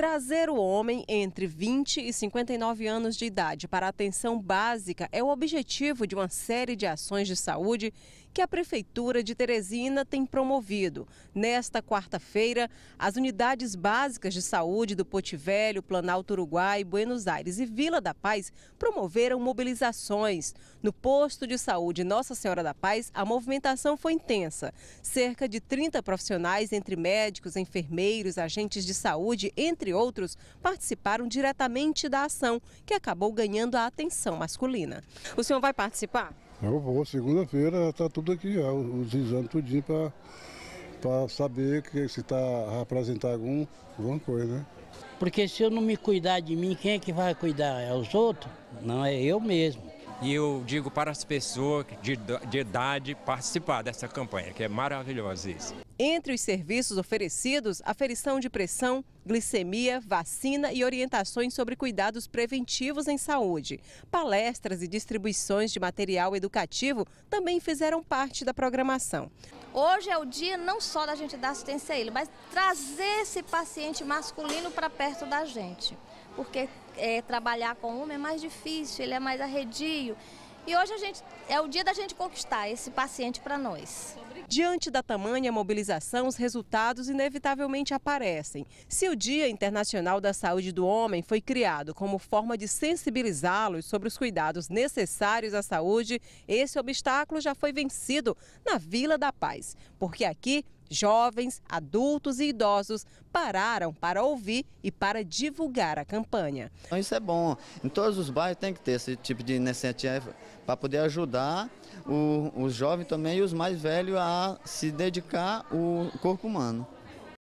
Trazer o homem entre 20 e 59 anos de idade para a atenção básica é o objetivo de uma série de ações de saúde que a Prefeitura de Teresina tem promovido. Nesta quarta-feira, as unidades básicas de saúde do Velho, Planalto Uruguai, Buenos Aires e Vila da Paz promoveram mobilizações. No posto de saúde Nossa Senhora da Paz, a movimentação foi intensa. Cerca de 30 profissionais, entre médicos, enfermeiros, agentes de saúde, entre entre outros, participaram diretamente da ação, que acabou ganhando a atenção masculina. O senhor vai participar? Eu vou, segunda-feira está tudo aqui, já, os exames tudinho para saber que se está apresentar algum, alguma coisa, né? Porque se eu não me cuidar de mim, quem é que vai cuidar? É os outros? Não, é eu mesmo. E eu digo para as pessoas de, de idade participar dessa campanha, que é maravilhosa isso. Entre os serviços oferecidos, aferição de pressão, glicemia, vacina e orientações sobre cuidados preventivos em saúde. Palestras e distribuições de material educativo também fizeram parte da programação. Hoje é o dia não só da gente dar assistência a ele, mas trazer esse paciente masculino para perto da gente porque é, trabalhar com homem é mais difícil, ele é mais arredio. E hoje a gente, é o dia da gente conquistar esse paciente para nós. Diante da tamanha mobilização, os resultados inevitavelmente aparecem. Se o Dia Internacional da Saúde do Homem foi criado como forma de sensibilizá-los sobre os cuidados necessários à saúde, esse obstáculo já foi vencido na Vila da Paz, porque aqui Jovens, adultos e idosos pararam para ouvir e para divulgar a campanha. Então, isso é bom. Em todos os bairros tem que ter esse tipo de iniciativa para poder ajudar os jovens também e os mais velhos a se dedicar ao corpo humano.